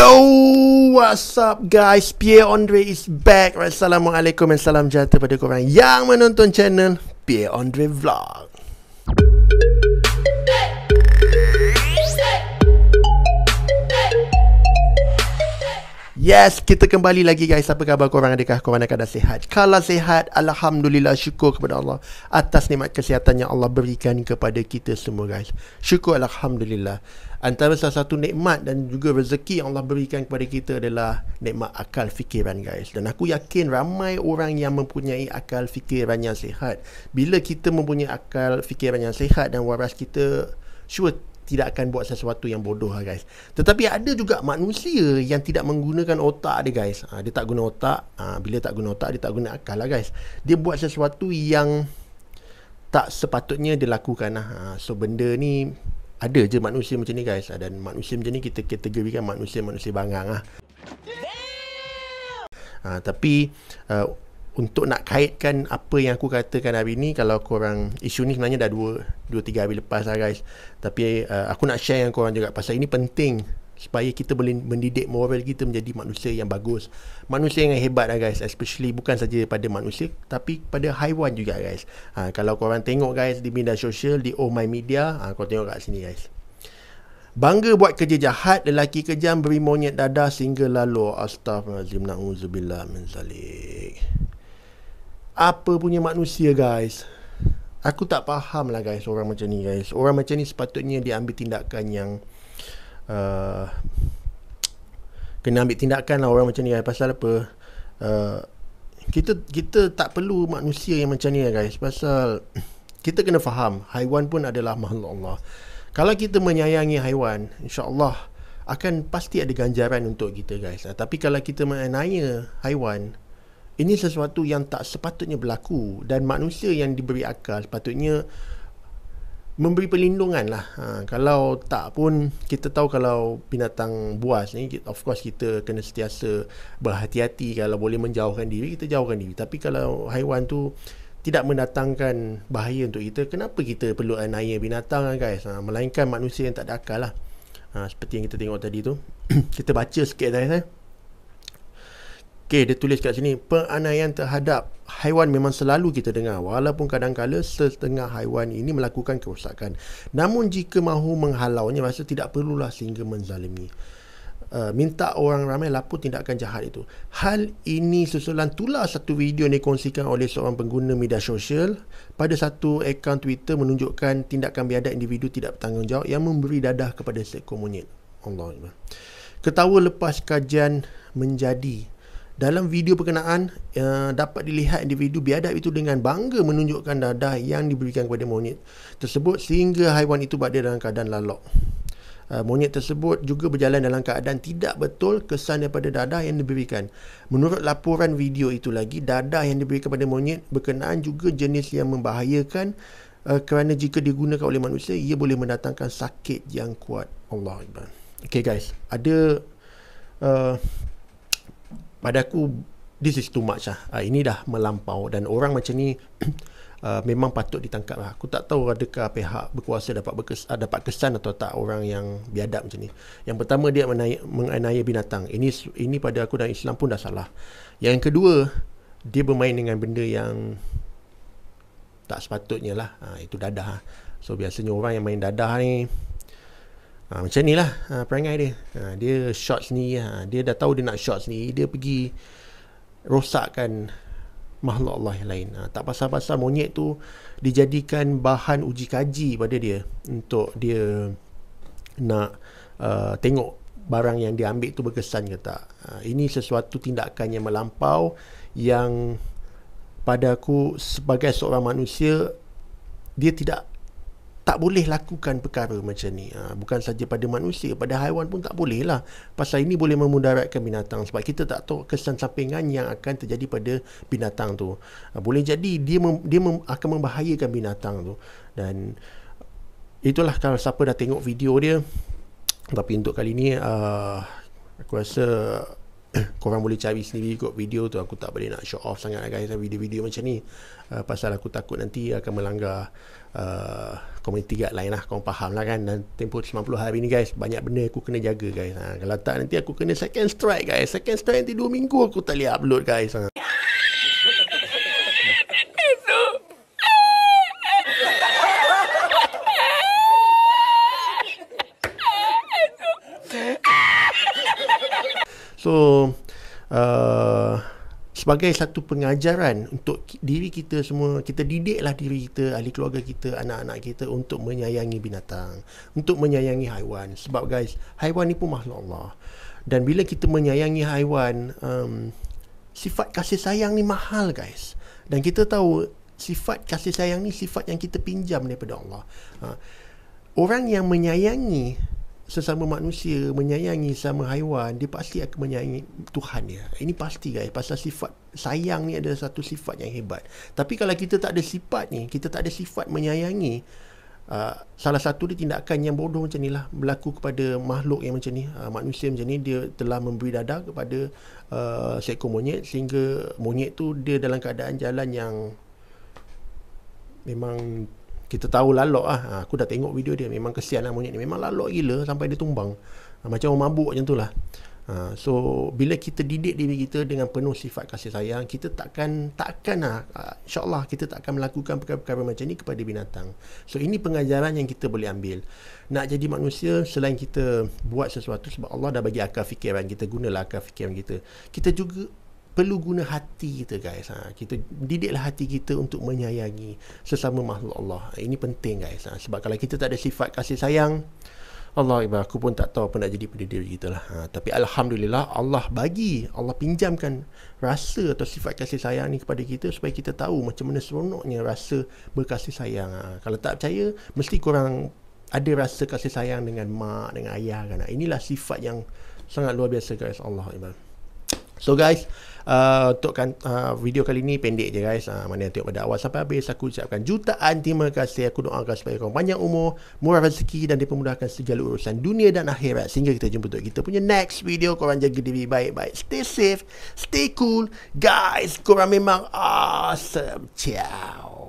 Yo, what's up guys? Pierre Andre is back. Assalamualaikum and salam sejahtera pada korang yang menonton channel Pierre Andre Vlog. Yes, kita kembali lagi guys. Apa khabar korang? Adakah korang akan dah sihat? Kalau sihat, Alhamdulillah syukur kepada Allah atas nikmat kesihatan yang Allah berikan kepada kita semua guys. Syukur Alhamdulillah. Antara salah satu nikmat dan juga rezeki yang Allah berikan kepada kita adalah nikmat akal fikiran guys. Dan aku yakin ramai orang yang mempunyai akal fikiran yang sihat. Bila kita mempunyai akal fikiran yang sihat dan waras kita sure tidak akan buat sesuatu yang bodoh lah guys Tetapi ada juga manusia yang tidak menggunakan otak dia guys ha, Dia tak guna otak ha, Bila tak guna otak dia tak guna akal lah guys Dia buat sesuatu yang tak sepatutnya dia lakukan lah ha, So benda ni ada je manusia macam ni guys ha, Dan manusia macam ni kita kategorikan manusia-manusia bangang lah ha, Tapi uh, untuk nak kaitkan apa yang aku katakan hari ni kalau korang isu ni sebenarnya dah 2 2 3 hari lepas lah guys tapi uh, aku nak share dengan korang juga pasal ini penting supaya kita boleh mendidik moral kita menjadi manusia yang bagus manusia yang hebat lah guys especially bukan saja pada manusia tapi pada haiwan juga guys ha, kalau korang tengok guys di media sosial di oh my media ha, korang tengok kat sini guys Bangga buat kerja jahat Lelaki kejam beri monyet dada Sehingga lalu Astaghfirullahaladzim Na'udzubillah min zalik apa punya manusia guys Aku tak faham lah guys orang macam ni guys Orang macam ni sepatutnya dia ambil tindakan yang uh, Kena ambil tindakan lah orang macam ni guys Pasal apa uh, kita kita tak perlu manusia yang macam ni guys Pasal kita kena faham Haiwan pun adalah makhluk Allah Kalau kita menyayangi haiwan Allah akan pasti ada ganjaran untuk kita guys ah, Tapi kalau kita menaya haiwan ini sesuatu yang tak sepatutnya berlaku dan manusia yang diberi akal sepatutnya memberi perlindungan lah ha, kalau tak pun kita tahu kalau binatang buas ni of course kita kena setiasa berhati-hati kalau boleh menjauhkan diri kita jauhkan diri tapi kalau haiwan tu tidak mendatangkan bahaya untuk kita kenapa kita perlu anaya binatang lah, guys ha, melainkan manusia yang tak ada akal lah ha, seperti yang kita tengok tadi tu kita baca sikit guys eh. Okey, dia tulis kat sini penganiayaan terhadap haiwan memang selalu kita dengar walaupun kadang-kala setengah haiwan ini melakukan kerosakan. Namun jika mahu menghalaunya maksud tidak perlulah sehingga menzalimi. Uh, minta orang ramai lapu tindakan jahat itu. Hal ini susulan tular satu video yang dikongsikan oleh seorang pengguna media sosial pada satu akaun Twitter menunjukkan tindakan biadab individu tidak bertanggungjawab yang memberi dadah kepada seekor monyet. Allah. Ketawa lepas kajian menjadi dalam video perkenaan uh, eh, dapat dilihat individu biadab itu dengan bangga menunjukkan dadah yang diberikan kepada monyet tersebut sehingga haiwan itu berada dalam keadaan lalok. Uh, monyet tersebut juga berjalan dalam keadaan tidak betul kesan daripada dadah yang diberikan. Menurut laporan video itu lagi, dadah yang diberikan kepada monyet berkenaan juga jenis yang membahayakan uh, kerana jika digunakan oleh manusia, ia boleh mendatangkan sakit yang kuat. Allah Okay guys, ada... Uh, pada aku this is too much lah uh, ini dah melampau dan orang macam ni uh, memang patut ditangkap lah aku tak tahu adakah pihak berkuasa dapat berkes, uh, dapat kesan atau tak orang yang biadab macam ni yang pertama dia menaya, menganaya binatang ini ini pada aku dan Islam pun dah salah yang kedua dia bermain dengan benda yang tak sepatutnya lah uh, itu dadah so biasanya orang yang main dadah ni Ha, macam ni lah ha, perangai dia. Ha, dia shots ni, ha, dia dah tahu dia nak shots ni, dia pergi rosakkan makhluk Allah yang lain. Ha, tak pasal-pasal monyet tu dijadikan bahan uji kaji pada dia untuk dia nak uh, tengok barang yang diambil tu berkesan ke tak. Ha, ini sesuatu tindakan yang melampau yang pada aku sebagai seorang manusia dia tidak tak boleh lakukan perkara macam ni ha, bukan saja pada manusia pada haiwan pun tak boleh lah pasal ini boleh memudaratkan binatang sebab kita tak tahu kesan sampingan yang akan terjadi pada binatang tu ha, boleh jadi dia mem, dia mem, akan membahayakan binatang tu dan itulah kalau siapa dah tengok video dia tapi untuk kali ni uh, aku rasa korang boleh cari sendiri ikut video tu aku tak boleh nak show off sangat guys lah, video-video macam ni uh, pasal aku takut nanti akan melanggar uh, community lain lah korang faham lah kan dan tempoh 90 hari ni guys banyak benda aku kena jaga guys ha, kalau tak nanti aku kena second strike guys second strike nanti 2 minggu aku tak boleh upload guys ha. So uh, sebagai satu pengajaran untuk diri kita semua, kita didiklah diri kita, ahli keluarga kita, anak-anak kita untuk menyayangi binatang, untuk menyayangi haiwan. Sebab guys, haiwan ni pun makhluk Allah. Dan bila kita menyayangi haiwan, um, sifat kasih sayang ni mahal guys. Dan kita tahu sifat kasih sayang ni sifat yang kita pinjam daripada Allah. Uh, orang yang menyayangi sesama manusia menyayangi sama haiwan dia pasti akan menyayangi Tuhan dia ini pasti guys pasal sifat sayang ni adalah satu sifat yang hebat tapi kalau kita tak ada sifat ni kita tak ada sifat menyayangi uh, salah satu dia tindakan yang bodoh macam ni lah berlaku kepada makhluk yang macam ni uh, manusia macam ni dia telah memberi dadah kepada uh, seekor monyet sehingga monyet tu dia dalam keadaan jalan yang memang kita tahu lalok lah. Ha, aku dah tengok video dia. Memang kesian lah monyet ni. Memang lalok gila sampai dia tumbang. Ha, macam orang mabuk macam tu lah. Ha, so, bila kita didik diri kita dengan penuh sifat kasih sayang, kita takkan, takkan lah. Ha, InsyaAllah kita takkan melakukan perkara-perkara macam ni kepada binatang. So, ini pengajaran yang kita boleh ambil. Nak jadi manusia, selain kita buat sesuatu sebab Allah dah bagi akal fikiran kita, gunalah akal fikiran kita. Kita juga perlu guna hati kita guys ha, kita didiklah hati kita untuk menyayangi sesama makhluk Allah ha, ini penting guys ha, sebab kalau kita tak ada sifat kasih sayang Allah Ibu, aku pun tak tahu apa nak jadi pada diri kita lah ha, tapi Alhamdulillah Allah bagi Allah pinjamkan rasa atau sifat kasih sayang ni kepada kita supaya kita tahu macam mana seronoknya rasa berkasih sayang ha, kalau tak percaya mesti korang ada rasa kasih sayang dengan mak dengan ayah kan ha, inilah sifat yang sangat luar biasa guys Allah Ibu. So guys, uh, untuk kan, uh, video kali ni pendek je guys. Uh, mana yang tengok pada awal sampai habis, aku ucapkan jutaan terima kasih. Aku doakan supaya kau panjang umur, murah rezeki dan dipermudahkan segala urusan dunia dan akhirat. Sehingga kita jumpa untuk kita punya next video. Korang jaga diri baik-baik. Stay safe, stay cool. Guys, korang memang awesome. Ciao.